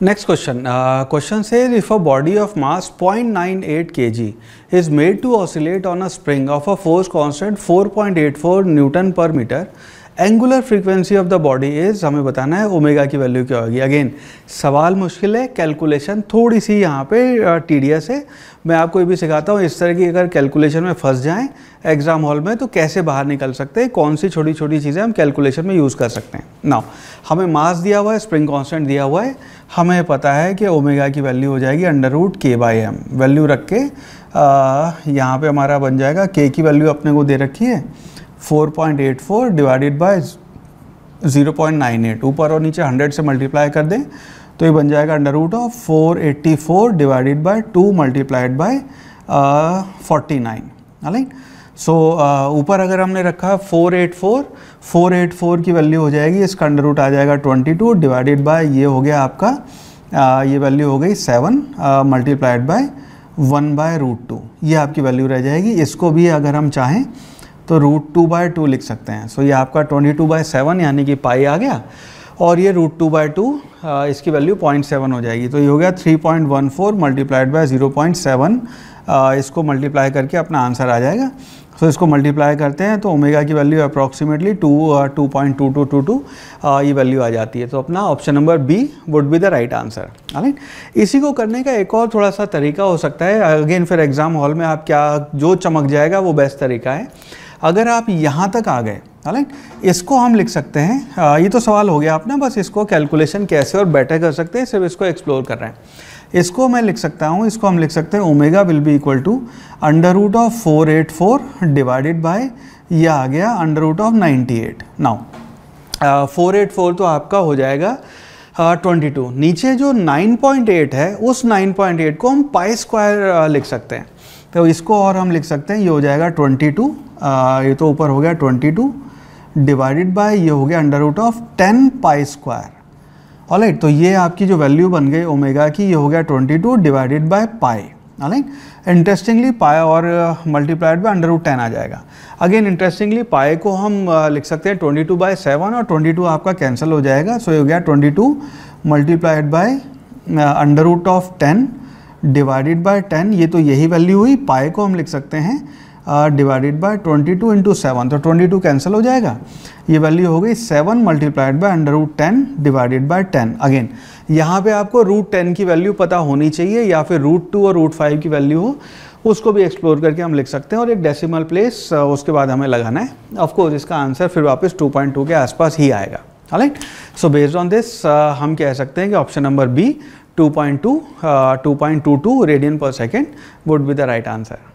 Next question. Uh, question says if a body of mass 0.98 kg is made to oscillate on a spring of a force constant 4.84 Newton per meter angular frequency of the body is हमें बताना है omega की value क्या होगी again सवाल मुश्किल है calculation थोड़ी सी यहाँ पे टीडीएस है मैं आपको ये भी सिखाता हूँ इस तरह की अगर कैलकुलेशन में फंस जाएं एग्ज़ाम हॉल में तो कैसे बाहर निकल सकते हैं कौन सी छोटी छोटी चीज़ें हम कैलकुलेशन में यूज़ कर सकते हैं ना हमें मास दिया हुआ है स्प्रिंग कॉन्स्टेंट दिया हुआ है हमें पता है कि ओमेगा की वैल्यू हो जाएगी under root K by M value रख के यहाँ पर हमारा बन जाएगा के की वैल्यू अपने को दे रखी है 4.84 डिवाइडेड बाय 0.98 ऊपर और नीचे 100 से मल्टीप्लाई कर दें तो ये बन जाएगा under root of four eighty four divided by two multiplied by forty nine so ऊपर अगर हमने रखा four eight four four eight four की वैल्यू हो जाएगी इसका अंडर रूट आ जाएगा ट्वेंटी टू डिवाइडेड बाई ये हो गया आपका uh, ये वैल्यू हो गई seven multiplied by one by root two ये आपकी वैल्यू रह जाएगी इसको भी अगर हम चाहें तो रूट टू बाय टू लिख सकते हैं सो so ये आपका ट्वेंटी टू बाय सेवन यानी कि पाई आ गया और ये रूट टू बाई टू इसकी वैल्यू पॉइंट सेवन हो जाएगी तो ये हो गया three point one four multiplied by zero point seven इसको मल्टीप्लाई करके अपना आंसर आ जाएगा सो so, इसको मल्टीप्लाई करते हैं तो ओमेगा की value approximately two two point two two two two ये वैल्यू आ जाती है तो अपना option number B would be the right answer right इसी को करने का एक और थोड़ा सा तरीका हो सकता है अगेन फिर एग्ज़ाम हॉल में आप क्या जो चमक जाएगा वो बेस्ट तरीका है अगर आप यहाँ तक आ गए राइट इसको हम लिख सकते हैं आ, ये तो सवाल हो गया आपने बस इसको कैलकुलेशन कैसे और बेटर कर सकते हैं सिर्फ इसको एक्सप्लोर कर रहे हैं इसको मैं लिख सकता हूँ इसको हम लिख सकते हैं omega will be equal to under root of four eight four divided by यह आ गया under root of ninety eight now four eight four तो आपका हो जाएगा ट्वेंटी uh, टू नीचे जो नाइन पॉइंट एट है उस नाइन पॉइंट एट को हम पाई स्क्वायर लिख सकते हैं तो इसको और हम लिख सकते हैं ये हो जाएगा ट्वेंटी टू ये तो ऊपर हो गया ट्वेंटी टू डिवाइडेड बाय ये हो गया under root of ten pi square alright तो ये आपकी जो वैल्यू बन गई ओमेगा की ये हो गया twenty two divided by pi alright interestingly pi और multiplied by under root ten आ जाएगा अगेन इंटरेस्टिंगली पाए को हम लिख सकते हैं ट्वेंटी टू बाई सेवन और ट्वेंटी टू आपका कैंसिल हो जाएगा सो so, ये हो गया twenty two multiplied by under root of ten divided by ten ये तो यही वैल्यू हुई पाए को हम लिख सकते हैं divided by twenty two into seven तो ट्वेंटी टू कैंसिल हो जाएगा ये वैल्यू हो गई seven multiplied by under root ten divided by ten again यहाँ पे आपको रूट टेन की वैल्यू पता होनी चाहिए या फिर रूट टू और रूट फाइव की वैल्यू हो उसको भी एक्सप्लोर करके हम लिख सकते हैं और एक डेसिमल प्लेस uh, उसके बाद हमें लगाना है ऑफकोर्स इसका आंसर फिर वापस 2.2 के आसपास ही आएगा right so based on this हम कह सकते हैं कि option number B 2.2 2.22 radian per second would be the right answer